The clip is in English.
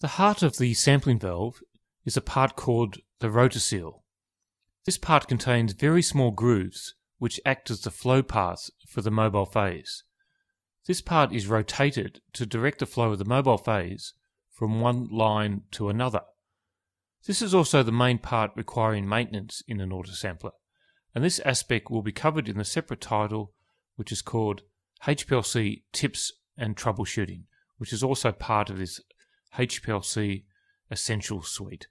The heart of the sampling valve is a part called the rotoceel. This part contains very small grooves which act as the flow paths for the mobile phase. This part is rotated to direct the flow of the mobile phase from one line to another. This is also the main part requiring maintenance in an autosampler, and this aspect will be covered in the separate title which is called HPLC Tips and Troubleshooting, which is also part of this HPLC Essential Suite.